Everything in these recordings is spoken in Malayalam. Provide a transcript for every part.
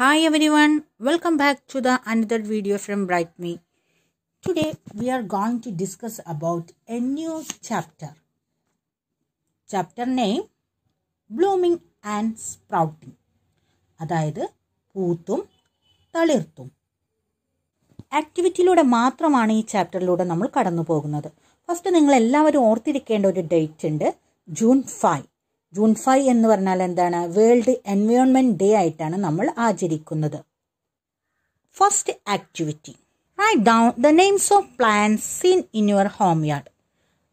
Hi everyone, welcome back to the another video from Bright Me. Today we are going to discuss about a new chapter. Chapter name Blooming and Sprouting. അതായത് പൂത്തും തളിർത്തും ആക്ടിവിറ്റിയിലൂടെ മാത്രമാണ് ഈ ചാപ്റ്ററിലൂടെ നമ്മൾ കടന്നു പോകുന്നത് ഫസ്റ്റ് നിങ്ങൾ എല്ലാവരും ഓർത്തിരിക്കേണ്ട ഒരു ഡേറ്റ് ഉണ്ട് ജൂൺ ഫൈവ് ജൂൺ ഫൈവ് എന്ന് പറഞ്ഞാൽ എന്താണ് വേൾഡ് എൻവയോൺമെന്റ് ഡേ ആയിട്ടാണ് നമ്മൾ ആചരിക്കുന്നത് first activity write down the names of plant seen in your home yard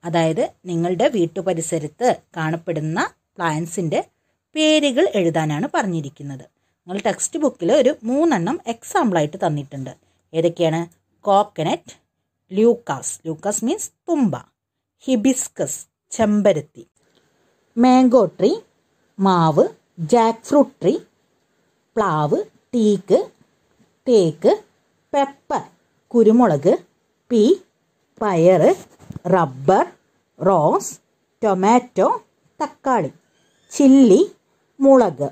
അതായത് നിങ്ങളുടെ വീട്ടുപരിസരത്ത് കാണപ്പെടുന്ന പ്ലാന്റ്സിന്റെ പേരുകൾ എഴുതാനാണ് പറഞ്ഞിരിക്കുന്നത് നിങ്ങൾ ടെക്സ്റ്റ് ബുക്കിൽ ഒരു മൂന്നെണ്ണം എക്സാമ്പിളായിട്ട് തന്നിട്ടുണ്ട് ഏതൊക്കെയാണ് കോക്കനറ്റ് ലൂക്കാസ് ലൂക്കാസ് മീൻസ് തുമ്പ ഹിബിസ്കസ് ചെമ്പരത്തി മാംഗോ ട്രീ മാവ് ജാക്ക് ഫ്രൂട്ട് ട്രീ പ്ലാവ് ടീക്ക് തേക്ക് പെപ്പർ കുരുമുളക് പീ പയർ റബ്ബർ റോസ് ടൊമാറ്റോ തക്കാളി ചില്ലി മുളക്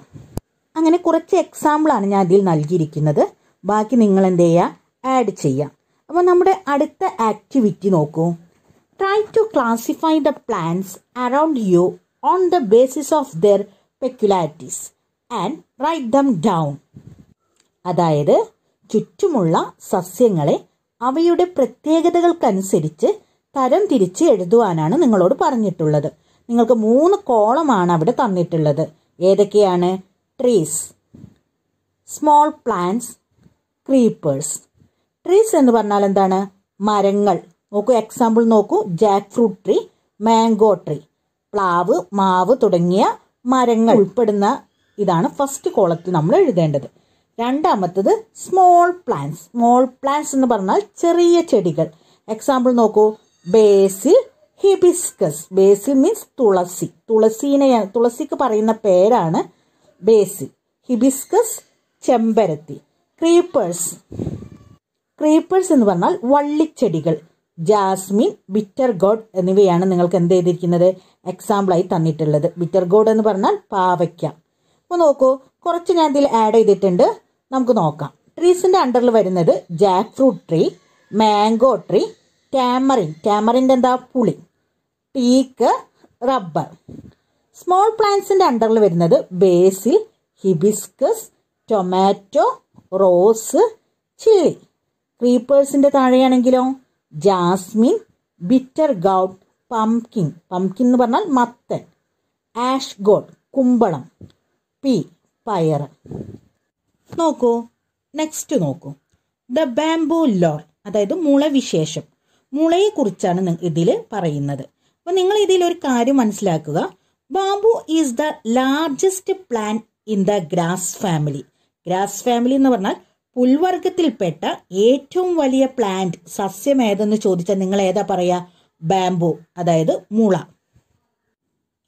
അങ്ങനെ കുറച്ച് എക്സാമ്പിളാണ് ഞാൻ അതിൽ നൽകിയിരിക്കുന്നത് ബാക്കി നിങ്ങൾ എന്ത് ചെയ്യുക ആഡ് ചെയ്യാം അപ്പോൾ നമ്മുടെ അടുത്ത ആക്ടിവിറ്റി നോക്കൂ try to classify the plants around you on the basis of their peculiarities and write them down അതായത് ചുറ്റുമുള്ള സസ്യങ്ങളെ അവയുടെ പ്രത്യേകതകൾക്കനുസരിച്ച് തരം തിരിച്ച് എഴുതുവാനാണ് നിങ്ങളോട് പറഞ്ഞിട്ടുള്ളത് നിങ്ങൾക്ക് മൂന്ന് കോളമാണ് അവിടെ തന്നിട്ടുള്ളത് ഏതൊക്കെയാണ് trees small plants creepers trees എന്ന് പറഞ്ഞാൽ എന്താണ് മരങ്ങൾ നോക്കൂ എക്സാമ്പിൾ നോക്കൂ jackfruit tree mango tree പ്ലാവ് മാവ് തുടങ്ങിയ മരങ്ങൾ ഉൾപ്പെടുന്ന ഇതാണ് ഫസ്റ്റ് കോളത്തിൽ നമ്മൾ എഴുതേണ്ടത് രണ്ടാമത്തത് സ്മോൾ പ്ലാന്റ്സ് സ്മോൾ പ്ലാന്റ്സ് എന്ന് പറഞ്ഞാൽ ചെറിയ ചെടികൾ എക്സാമ്പിൾ നോക്കൂ ബേസിൽ ഹിബിസ്കസ് ബേസിൽ മീൻസ് തുളസി തുളസീനെ തുളസിക്ക് പറയുന്ന പേരാണ് ബേസിൽ ഹിബിസ്കസ് ചെമ്പരത്തി ക്രീപ്പേഴ്സ് ക്രീപ്പേഴ്സ് എന്ന് പറഞ്ഞാൽ വള്ളിച്ചെടികൾ ജാസ്മിൻ ബിറ്റർ ഗോഡ് എന്നിവയാണ് നിങ്ങൾക്ക് എന്ത് ചെയ്തിരിക്കുന്നത് എക്സാമ്പിളായി തന്നിട്ടുള്ളത് ബിറ്റർ ഗോഡ് എന്ന് പറഞ്ഞാൽ പാവയ്ക്ക അപ്പോൾ നോക്കൂ കുറച്ച് ഞാൻ ഇതിൽ ആഡ് ചെയ്തിട്ടുണ്ട് നമുക്ക് നോക്കാം ട്രീസിൻ്റെ അണ്ടറിൽ വരുന്നത് jackfruit tree mango tree tamarind ടാമറിൻ്റെ എന്താ പുളി ടീക്ക് റബ്ബർ സ്മോൾ പ്ലാന്റ്സിൻ്റെ അണ്ടറിൽ വരുന്നത് basil hibiscus tomato rose chilli ക്രീപ്പേഴ്സിൻ്റെ താഴെയാണെങ്കിലോ jasmine bitter gourd pumpkin pumpkin എന്ന് പറഞ്ഞാൽ മത്തൻ ആഷ് ഗോഡ് കുമ്പളം പി പയർ നോക്കൂ നെക്സ്റ്റ് നോക്കൂ ദ ബാംബൂ ലോർ അതായത് മുള വിശേഷം കുറിച്ചാണ് ഇതിൽ പറയുന്നത് അപ്പോൾ നിങ്ങൾ ഇതിൽ ഒരു കാര്യം മനസ്സിലാക്കുക bamboo is the largest plant in the grass family grass family എന്ന് പറഞ്ഞാൽ പുൽവർഗത്തിൽപ്പെട്ട ഏറ്റവും വലിയ പ്ലാന്റ് സസ്യം ഏതെന്ന് ചോദിച്ചാൽ നിങ്ങൾ ഏതാ പറയുക ബാംബു അതായത് മുള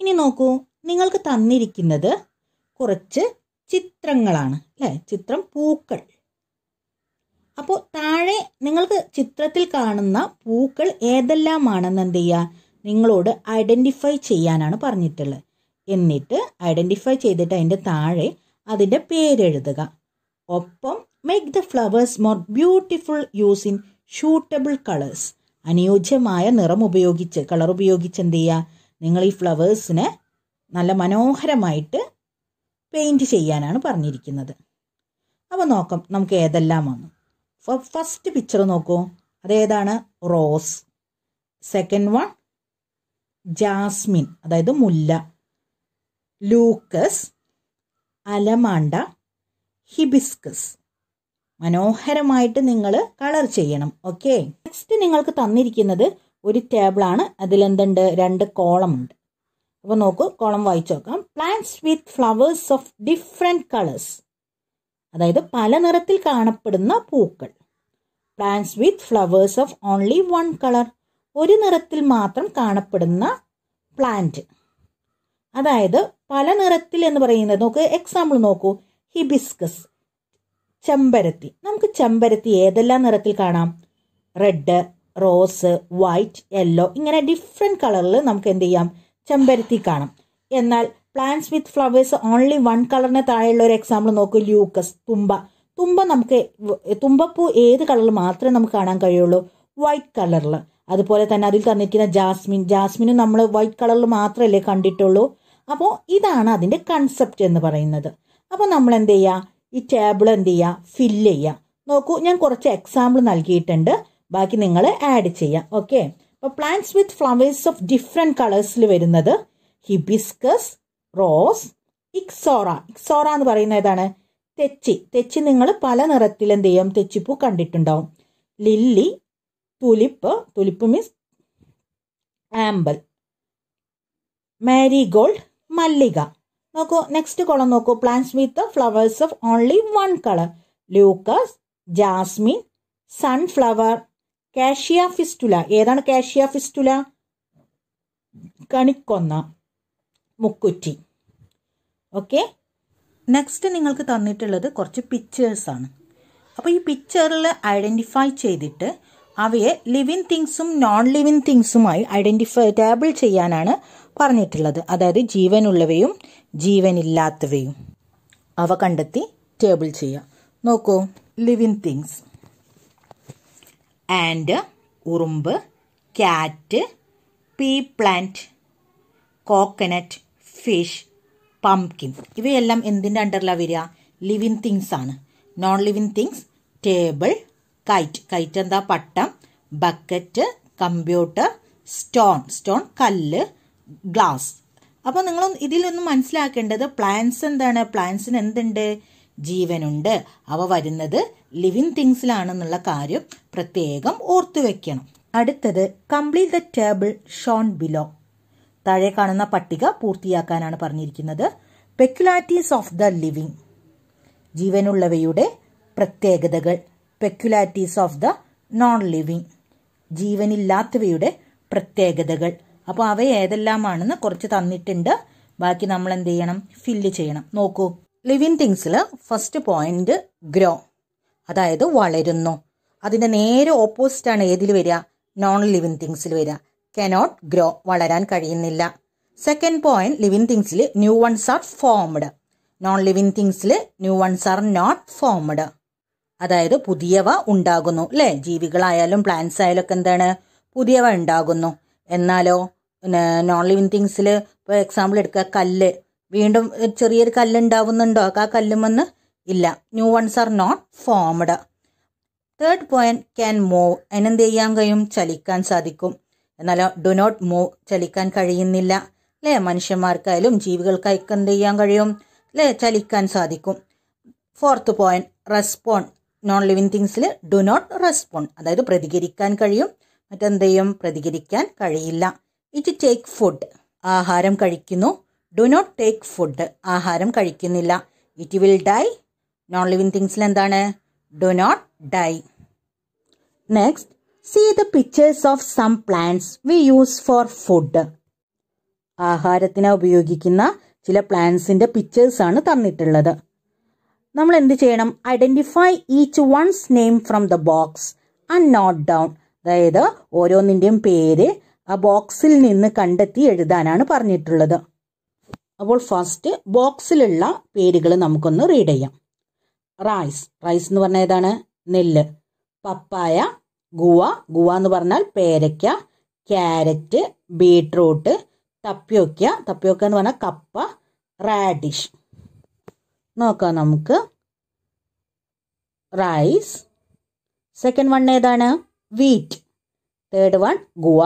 ഇനി നോക്കൂ നിങ്ങൾക്ക് തന്നിരിക്കുന്നത് കുറച്ച് ചിത്രങ്ങളാണ് അല്ലേ ചിത്രം പൂക്കൾ അപ്പോൾ താഴെ നിങ്ങൾക്ക് ചിത്രത്തിൽ കാണുന്ന പൂക്കൾ ഏതെല്ലാമാണെന്ന് എന്ത് ചെയ്യുക നിങ്ങളോട് ഐഡൻറ്റിഫൈ ചെയ്യാനാണ് പറഞ്ഞിട്ടുള്ളത് എന്നിട്ട് ഐഡൻറ്റിഫൈ ചെയ്തിട്ട് അതിൻ്റെ താഴെ അതിൻ്റെ പേരെഴുതുക ഒപ്പം make the flowers more beautiful use in suitable colours അനുയോജ്യമായ നിറം ഉപയോഗിച്ച് കളർ ഉപയോഗിച്ച് എന്ത് ചെയ്യുക നിങ്ങൾ ഈ ഫ്ലവേഴ്സിന് നല്ല മനോഹരമായിട്ട് പെയിൻറ്റ് ചെയ്യാനാണ് പറഞ്ഞിരിക്കുന്നത് അപ്പോൾ നോക്കാം നമുക്ക് ഏതെല്ലാം വന്നു ഫസ്റ്റ് പിക്ചർ നോക്കൂ അതേതാണ് റോസ് സെക്കൻഡ് വൺ ജാസ്മിൻ അതായത് മുല്ല ലൂക്കസ് അലമാണ്ട ഹിബിസ്കസ് മനോഹരമായിട്ട് നിങ്ങൾ കളർ ചെയ്യണം ഓക്കെ നെക്സ്റ്റ് നിങ്ങൾക്ക് തന്നിരിക്കുന്നത് ഒരു ടേബിളാണ് അതിലെന്തുണ്ട് രണ്ട് കോളം ഉണ്ട് അപ്പോൾ നോക്കൂ കോളം വായിച്ചു നോക്കാം plants with flowers of different colours അതായത് പല നിറത്തിൽ കാണപ്പെടുന്ന പൂക്കൾ plants with flowers of only one colour ഒരു നിറത്തിൽ മാത്രം കാണപ്പെടുന്ന പ്ലാന്റ് അതായത് പല നിറത്തിൽ എന്ന് പറയുന്നത് നോക്ക് എക്സാമ്പിൾ നോക്കൂ ഹിബിസ്കസ് ചെമ്പരത്തി നമുക്ക് ചെമ്പരത്തി ഏതെല്ലാം നിറത്തിൽ കാണാം റെഡ് റോസ് വൈറ്റ് യെല്ലോ ഇങ്ങനെ ഡിഫറെൻറ്റ് കളറിൽ നമുക്ക് എന്ത് ചെയ്യാം ചെമ്പരത്തി കാണാം എന്നാൽ plants with flowers only one കളറിന് താഴെയുള്ള ഒരു എക്സാമ്പിൾ നോക്കൂ ലൂക്കസ് തുമ്പ തുമ്പ നമുക്ക് തുമ്പപ്പൂ ഏത് കളറിൽ മാത്രമേ നമുക്ക് കാണാൻ കഴിയുള്ളൂ വൈറ്റ് കളറിൽ അതുപോലെ തന്നെ അതിൽ തന്നിരിക്കുന്ന ജാസ്മിൻ ജാസ്മിനും നമ്മൾ വൈറ്റ് കളറിൽ മാത്രമല്ലേ കണ്ടിട്ടുള്ളൂ അപ്പോൾ ഇതാണ് അതിൻ്റെ കൺസെപ്റ്റ് എന്ന് പറയുന്നത് അപ്പോൾ നമ്മൾ എന്ത് ചെയ്യുക ഈ ടേബിൾ എന്ത് ചെയ്യാം ഫില്ല് ചെയ്യാം നോക്കൂ ഞാൻ കുറച്ച് എക്സാമ്പിൾ നൽകിയിട്ടുണ്ട് ബാക്കി നിങ്ങൾ ആഡ് ചെയ്യാം ഓക്കെ അപ്പോൾ plants with flowers of different കളേഴ്സിൽ വരുന്നത് ഹിബിസ്കസ് റോസ് ഇക്സോറ ഇക്സോറ എന്ന് പറയുന്ന ഏതാണ് തെച്ചി തെച്ചി നിങ്ങൾ പല നിറത്തിൽ എന്ത് ചെയ്യും തെച്ചിപ്പൂ കണ്ടിട്ടുണ്ടാവും ലില്ലി തുലിപ്പ് തുലിപ്പ് മീൻസ് ആംബൽ മാരിഗോൾഡ് മല്ലിക നോക്കൂ നെക്സ്റ്റ് കോളം നോക്കൂ plants with flowers of only one colour leucas jasmine sunflower cassia fistula ഏതാണ് കാഷിയ ഫിസ്റ്റുല കണിക്കൊന്ന മുക്കുറ്റി ഓക്കെ നെക്സ്റ്റ് നിങ്ങൾക്ക് തന്നിട്ടുള്ളത് കുറച്ച് പിക്ചേഴ്സാണ് അപ്പോൾ ഈ പിക്ചറിൽ ഐഡൻറ്റിഫൈ ചെയ്തിട്ട് അവയെ ലിവിങ് തിങ്സും നോൺ ലിവിങ് തിങ്സുമായി ഐഡൻറ്റിഫൈ ടേബിൾ ചെയ്യാനാണ് പറഞ്ഞിട്ടുള്ളത് അതായത് ജീവനുള്ളവയും ജീവനില്ലാത്തവയും അവ കണ്ടെത്തി ടേബിൾ ചെയ്യാം നോക്കൂ ലിവിങ് തിങ്സ് ആൻഡ് ഉറുമ്പ് cat pea plant coconut fish pumpkin ഇവയെല്ലാം എന്തിൻ്റെ അണ്ടറിലാണ് വരിക ലിവിങ് തിങ്സ് ആണ് non living things table kite kite എന്താ പട്ടം ബക്കറ്റ് കമ്പ്യൂട്ടർ സ്റ്റോൺ സ്റ്റോൺ കല്ല് ഗ്ലാസ് അപ്പോൾ നിങ്ങൾ ഇതിലൊന്നും മനസ്സിലാക്കേണ്ടത് പ്ലാന്റ്സ് എന്താണ് പ്ലാന്റ്സിന് എന്തുണ്ട് ജീവനുണ്ട് അവ വരുന്നത് ലിവിങ് തിങ്സിലാണെന്നുള്ള കാര്യം പ്രത്യേകം ഓർത്തു വെക്കണം അടുത്തത് complete the table shown below താഴെ കാണുന്ന പട്ടിക പൂർത്തിയാക്കാനാണ് പറഞ്ഞിരിക്കുന്നത് പെക്യുലാരിറ്റീസ് ഓഫ് ദ ലിവിങ് ജീവനുള്ളവയുടെ പ്രത്യേകതകൾ peculiarities of the non living ജീവനില്ലാത്തവയുടെ പ്രത്യേകതകൾ അപ്പോൾ അവ ഏതെല്ലാമാണെന്ന് കുറച്ച് തന്നിട്ടുണ്ട് ബാക്കി നമ്മൾ എന്ത് ചെയ്യണം ഫില്ല് ചെയ്യണം നോക്കൂ ലിവിങ് തിങ്സിൽ ഫസ്റ്റ് പോയിന്റ് ഗ്രോ അതായത് വളരുന്നു അതിൻ്റെ നേരെ ഓപ്പോസിറ്റാണ് ഏതിൽ വരിക നോൺ ലിവിങ് തിങ്സിൽ വരിക കനോട്ട് ഗ്രോ വളരാൻ കഴിയുന്നില്ല സെക്കൻഡ് പോയിന്റ് ലിവിങ് തിങ്സിൽ new ones are formed non living തിങ്സിൽ new ones are not formed അതായത് പുതിയവ ഉണ്ടാകുന്നു അല്ലേ ജീവികളായാലും പ്ലാന്റ്സ് ആയാലും ഒക്കെ എന്താണ് പുതിയവ ഉണ്ടാകുന്നു എന്നാലോ പിന്നെ നോൺ ലിവിങ് തിങ്സിൽ ഇപ്പോൾ എക്സാമ്പിൾ എടുക്കുക കല്ല് വീണ്ടും ചെറിയൊരു കല്ല് ഉണ്ടാവുന്നുണ്ടോ ആ കല്ലും വന്ന് ഇല്ല new ones are not formed third point can move അതിനെന്ത് ചെയ്യാൻ കഴിയും ചലിക്കാൻ സാധിക്കും എന്നാലോ ഡു നോട്ട് മൂവ് ചലിക്കാൻ കഴിയുന്നില്ല അല്ലേ മനുഷ്യന്മാർക്കായാലും ജീവികൾക്കായൊക്കെ എന്ത് ചെയ്യാൻ കഴിയും അല്ലേ ചലിക്കാൻ സാധിക്കും fourth point respond non living തിങ്സിൽ ഡു നോട്ട് റെസ്പോൺ അതായത് പ്രതികരിക്കാൻ കഴിയും മറ്റെന്ത് ചെയ്യും പ്രതികരിക്കാൻ കഴിയില്ല ഇറ്റ് ടേക്ക് ഫുഡ് ആഹാരം കഴിക്കുന്നു ഡു നോട്ട് ടേക്ക് ഫുഡ് ആഹാരം കഴിക്കുന്നില്ല it will die non living തിങ്സിൽ എന്താണ് do not die next see the pictures of some plants we use for food ആഹാരത്തിന് ഉപയോഗിക്കുന്ന ചില പ്ലാന്റ്സിന്റെ പിക്ചേഴ്സ് ആണ് തന്നിട്ടുള്ളത് നമ്മൾ എന്ത് ചെയ്യണം identify each one's name from the box and note down അതായത് ഓരോന്നിൻ്റെയും പേര് ആ ബോക്സിൽ നിന്ന് കണ്ടെത്തി എഴുതാനാണ് പറഞ്ഞിട്ടുള്ളത് അപ്പോൾ ഫസ്റ്റ് ബോക്സിലുള്ള പേരുകൾ നമുക്കൊന്ന് റീഡ് ചെയ്യാം റൈസ് റൈസ് എന്ന് പറഞ്ഞ ഏതാണ് നെല്ല് പപ്പായ ഗുവ ഗുവ എന്ന് പറഞ്ഞാൽ പേരയ്ക്ക ക്യാരറ്റ് ബീട്രൂട്ട് തപ്പ്യോക്ക തപ്പ്യോക്ക എന്ന് പറഞ്ഞാൽ കപ്പ റാഡിഷ് നോക്കാം നമുക്ക് റൈസ് സെക്കൻഡ് വൺ ഏതാണ് wheat third one guava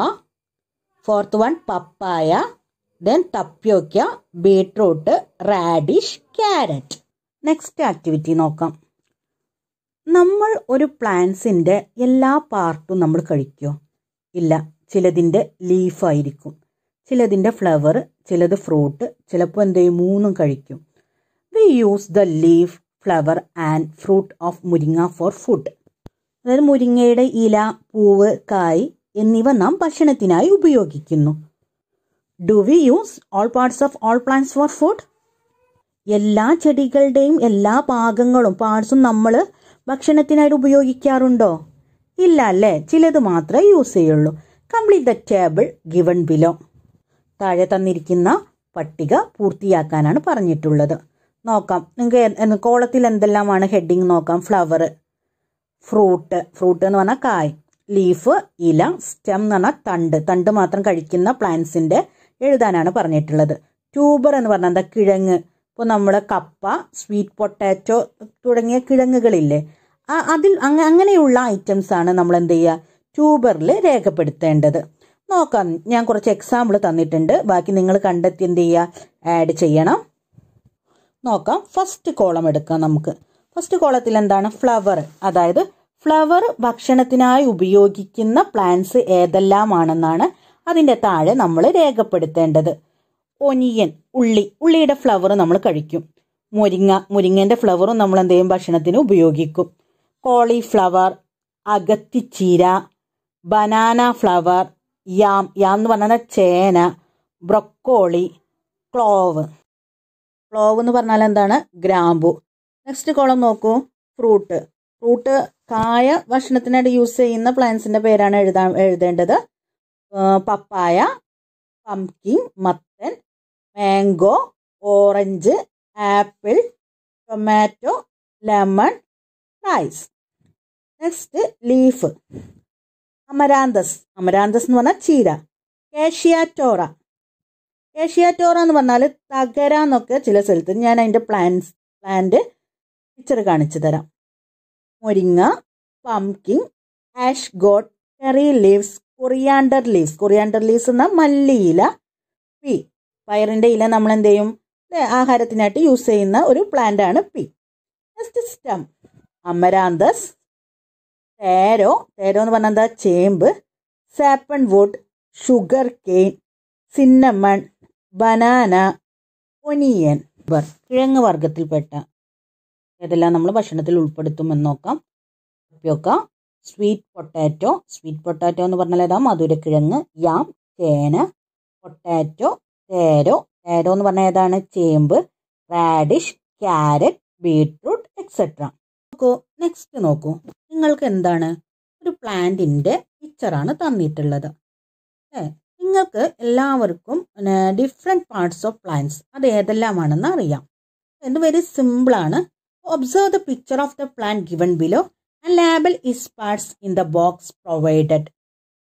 fourth one papaya then tapioca beetroot radish carrot next activity നോക്കാം നമ്മൾ ഒരു പ്ലാന്റ്സിൻ്റെ എല്ലാ പാർട്ടും നമ്മൾ കഴിക്കുമോ ഇല്ല ചിലതിൻ്റെ ലീഫായിരിക്കും ചിലതിൻ്റെ ഫ്ലവർ ചിലത് ഫ്രൂട്ട് ചിലപ്പോൾ എന്ത് ചെയ്യും മൂന്നും കഴിക്കും we use the leaf flower and fruit of muringa for food അതായത് മുരിങ്ങയുടെ ഇല പൂവ് കായ് എന്നിവ നാം ഭക്ഷണത്തിനായി ഉപയോഗിക്കുന്നു do we use all parts of all plants for food എല്ലാ ചെടികളുടെയും എല്ലാ ഭാഗങ്ങളും പാർട്സും നമ്മൾ ഭക്ഷണത്തിനായിട്ട് ഉപയോഗിക്കാറുണ്ടോ ഇല്ല അല്ലേ ചിലത് മാത്രമേ യൂസ് ചെയ്യുള്ളൂ complete the table given below താഴെ തന്നിരിക്കുന്ന പട്ടിക പൂർത്തിയാക്കാനാണ് പറഞ്ഞിട്ടുള്ളത് നോക്കാം നിങ്ങൾക്ക് കോളത്തിൽ എന്തെല്ലാമാണ് ഹെഡിങ് നോക്കാം ഫ്ലവർ ഫ്രൂട്ട് ഫ്രൂട്ട് എന്ന് പറഞ്ഞാൽ കായ് ലീഫ് ഇല സ്റ്റെം എന്ന് പറഞ്ഞാൽ തണ്ട് തണ്ട് മാത്രം കഴിക്കുന്ന പ്ലാന്റ്സിന്റെ എഴുതാനാണ് പറഞ്ഞിട്ടുള്ളത് ട്യൂബർ എന്ന് പറഞ്ഞാൽ എന്താ കിഴങ്ങ് ഇപ്പോൾ നമ്മൾ കപ്പ സ്വീറ്റ് പൊട്ടാറ്റോ തുടങ്ങിയ കിഴങ്ങുകളില്ലേ അതിൽ അങ്ങനെയുള്ള ഐറ്റംസ് ആണ് നമ്മൾ എന്ത് ചെയ്യുക ട്യൂബറിൽ രേഖപ്പെടുത്തേണ്ടത് നോക്കാം ഞാൻ കുറച്ച് എക്സാമ്പിൾ തന്നിട്ടുണ്ട് ബാക്കി നിങ്ങൾ കണ്ടെത്തി എന്ത് ചെയ്യുക ആഡ് ചെയ്യണം നോക്കാം ഫസ്റ്റ് കോളം എടുക്കാം നമുക്ക് ഫസ്റ്റ് കോളത്തിൽ എന്താണ് ഫ്ലവർ അതായത് ഫ്ലവർ ഭക്ഷണത്തിനായി ഉപയോഗിക്കുന്ന പ്ലാന്റ്സ് ഏതെല്ലാമാണെന്നാണ് അതിൻ്റെ താഴെ നമ്മൾ രേഖപ്പെടുത്തേണ്ടത് ഒനിയൻ ഉള്ളി ഉള്ളിയുടെ ഫ്ലവർ നമ്മൾ കഴിക്കും മുരിങ്ങ മുരിങ്ങൻ്റെ ഫ്ലവറും നമ്മൾ എന്ത് ഭക്ഷണത്തിന് ഉപയോഗിക്കും കോളിഫ്ലവർ അകത്തിച്ചീര ബനാന ഫ്ലവർ യാം യാം എന്ന് പറഞ്ഞാൽ ചേന ബ്രൊക്കോളി ക്ലോവ് ക്ലോവ് എന്ന് പറഞ്ഞാൽ എന്താണ് ഗ്രാമ്പു നെക്സ്റ്റ് കോളം നോക്കൂ ഫ്രൂട്ട് ഫ്രൂട്ട് കായ ഭക്ഷണത്തിനായിട്ട് യൂസ് ചെയ്യുന്ന പ്ലാന്റ്സിന്റെ പേരാണ് എഴുതാ എഴുതേണ്ടത് പപ്പായ പംകിൻ മത്തൻ mango orange apple tomato lemon rice next leaf amaranthus amaranthus എന്ന് പറഞ്ഞാൽ ചീര കേഷിയാറ്റോറ കേഷിയാറ്റോറ എന്ന് പറഞ്ഞാൽ തകര എന്നൊക്കെ ചില സ്ഥലത്ത് ഞാൻ അതിൻ്റെ പ്ലാന്റ്സ് പ്ലാന്റ് പിക്ചർ കാണിച്ചു തരാം muringa pumpkin ash gourd curry leaves coriander leaves coriander leaves എന്ന മല്ലിയില പി പയറിൻ്റെ ഇല നമ്മൾ എന്ത് ചെയ്യും ആഹാരത്തിനായിട്ട് യൂസ് ചെയ്യുന്ന ഒരു പ്ലാന്റ് ആണ് പി next stem amaranthus taro taro എന്ന് പറഞ്ഞാൽ എന്താ ചേമ്പ് sappan wood sugarcane cinnamon banana onion കിഴങ്ങ് വർഗത്തിൽപ്പെട്ട ഏതെല്ലാം നമ്മൾ ഭക്ഷണത്തിൽ ഉൾപ്പെടുത്തുമെന്ന് നോക്കാം tapioca sweet potato sweet potato എന്ന് പറഞ്ഞാൽ ഏതാ മധുരക്കിഴങ്ങ് യാം ചേന പൊട്ടാറ്റോ തേരോ തേരോ എന്ന് പറഞ്ഞാൽ ഏതാണ് ചേമ്പ് റാഡിഷ് ക്യാരറ്റ് ബീട്രൂട്ട് എക്സെട്ര നോക്കൂ നെക്സ്റ്റ് നോക്കൂ നിങ്ങൾക്ക് എന്താണ് ഒരു പ്ലാന്റിന്റെ പിക്ചറാണ് തന്നിട്ടുള്ളത് അല്ലേ നിങ്ങൾക്ക് എല്ലാവർക്കും ഡിഫറെൻറ്റ് പാർട്സ് ഓഫ് പ്ലാന്റ്സ് അത് ഏതെല്ലാമാണെന്ന് അറിയാം എന്ത് വെരി സിമ്പിളാണ് Observe the picture of the plant given below and label its parts in the box provided.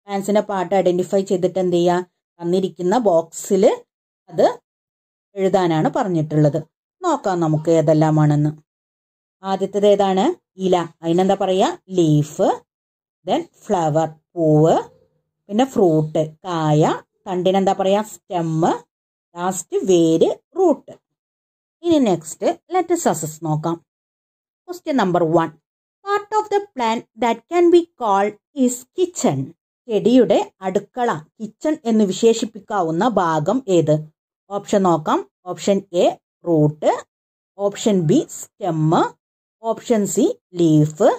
പ്ലാന്റ്സിൻ്റെ പാർട്ട് ഐഡന്റിഫൈ ചെയ്തിട്ട് എന്ത് ചെയ്യുക തന്നിരിക്കുന്ന ബോക്സിൽ അത് എഴുതാനാണ് പറഞ്ഞിട്ടുള്ളത് നോക്കാം നമുക്ക് ഏതെല്ലാമാണെന്ന് ആദ്യത്തേത് ഏതാണ് ഇല അതിനെന്താ പറയുക ലീഫ് ദെൻ ഫ്ലവർ പൂവ് പിന്നെ ഫ്രൂട്ട് കായ തണ്ടിനെന്താ പറയുക സ്റ്റെമ്മ് ലാസ്റ്റ് വേര് റൂട്ട് ഇനി നെക്സ്റ്റ് ലെറ്റർ സസസ് നോക്കാം question number one part of the plant that can be call is kitchen ചെടിയുടെ അടുക്കള കിച്ചൺ എന്ന് വിശേഷിപ്പിക്കാവുന്ന ഭാഗം ഏത് ഓപ്ഷൻ നോക്കാം option A root option B stem option C leaf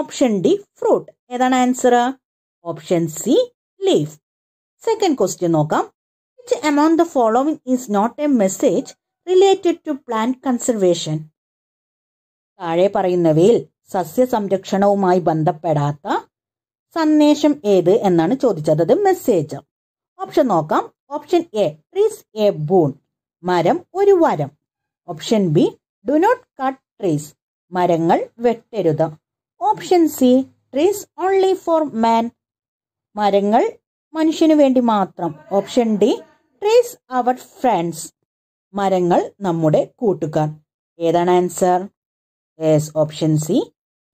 option D fruit ഏതാണ് answer option C leaf second question നോക്കാം which among the following is not a message related to plant conservation താഴെ പറയുന്നവയിൽ സസ്യസംരക്ഷണവുമായി ബന്ധപ്പെടാത്ത സന്ദേശം ഏത് എന്നാണ് ചോദിച്ചത് അത് മെസ്സേജ് ഓപ്ഷൻ നോക്കാം option A trees a boon മരം ഒരു വരം option B do not cut trees മരങ്ങൾ വെട്ടരുത് option C trees only for man മരങ്ങൾ മനുഷ്യന് വേണ്ടി മാത്രം option D trees our friends മരങ്ങൾ നമ്മുടെ കൂട്ടുകാർ ഏതാണ് answer yes option C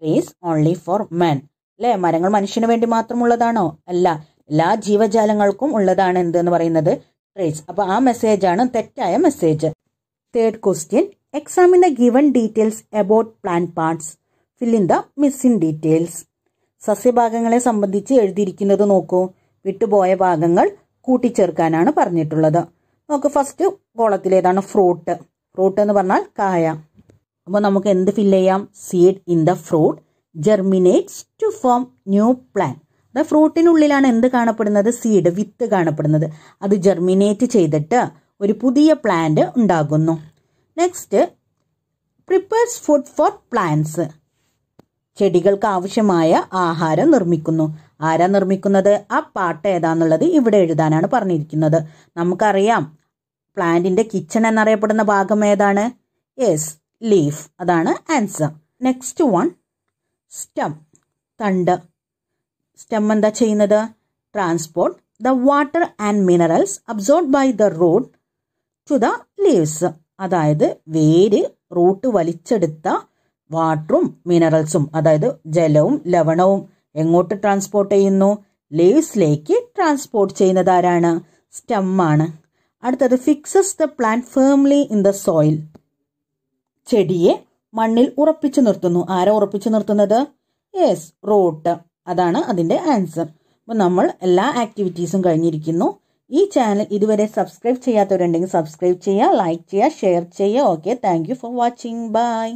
trees only for man അല്ലേ മരങ്ങൾ മനുഷ്യന് വേണ്ടി മാത്രമുള്ളതാണോ അല്ല എല്ലാ ജീവജാലങ്ങൾക്കും ഉള്ളതാണ് എന്ത് എന്ന് പറയുന്നത് ട്രീസ് അപ്പോൾ ആ മെസ്സേജ് ആണ് തെറ്റായ message third question examine the given details about plant parts fill in the missing details സസ്യഭാഗങ്ങളെ സംബന്ധിച്ച് എഴുതിയിരിക്കുന്നത് നോക്കൂ വിട്ടുപോയ ഭാഗങ്ങൾ കൂട്ടിച്ചേർക്കാനാണ് പറഞ്ഞിട്ടുള്ളത് നമുക്ക് ഫസ്റ്റ് കോളത്തിലേതാണ് ഫ്രൂട്ട് ഫ്രൂട്ട് എന്ന് പറഞ്ഞാൽ കായ അപ്പോൾ നമുക്ക് എന്ത് ഫില്ല് ചെയ്യാം seed in the fruit germinates to form new plant അത് ഫ്രൂട്ടിനുള്ളിലാണ് എന്ത് കാണപ്പെടുന്നത് സീഡ് വിത്ത് കാണപ്പെടുന്നത് അത് ജെർമിനേറ്റ് ചെയ്തിട്ട് ഒരു പുതിയ പ്ലാന്റ് ഉണ്ടാകുന്നു next prepares food for plants ചെടികൾക്ക് ആവശ്യമായ ആഹാരം നിർമ്മിക്കുന്നു ആരാ നിർമ്മിക്കുന്നത് ആ പാട്ട് ഏതാന്നുള്ളത് ഇവിടെ എഴുതാനാണ് പറഞ്ഞിരിക്കുന്നത് നമുക്കറിയാം പ്ലാന്റിന്റെ കിച്ചൺ എന്നറിയപ്പെടുന്ന ഭാഗം ഏതാണ് യെസ് ലീഫ് അതാണ് ആൻസർ നെക്സ്റ്റ് വൺ സ്റ്റം തണ്ട് സ്റ്റം എന്താ ചെയ്യുന്നത് transport the water and minerals absorb by the root to the leaves അതായത് വേര് റൂട്ട് വലിച്ചെടുത്ത വാട്ടറും മിനറൽസും അതായത് ജലവും ലവണവും എങ്ങോട്ട് ട്രാൻസ്പോർട്ട് ചെയ്യുന്നു ലീവ്സിലേക്ക് ട്രാൻസ്പോർട്ട് ചെയ്യുന്നത് ആരാണ് സ്റ്റമ്മാണ് അടുത്തത് fixes the plant firmly in the soil ചെടിയെ മണ്ണിൽ ഉറപ്പിച്ചു നിർത്തുന്നു ആരാ ഉറപ്പിച്ചു നിർത്തുന്നത് യെസ് റോട്ട് അതാണ് അതിന്റെ ആൻസർ അപ്പോൾ നമ്മൾ എല്ലാ ആക്ടിവിറ്റീസും കഴിഞ്ഞിരിക്കുന്നു ഈ ചാനൽ ഇതുവരെ സബ്സ്ക്രൈബ് ചെയ്യാത്തവരുണ്ടെങ്കിൽ സബ്സ്ക്രൈബ് ചെയ്യുക ലൈക്ക് ചെയ്യുക ഷെയർ ചെയ്യുക okay thank for watching by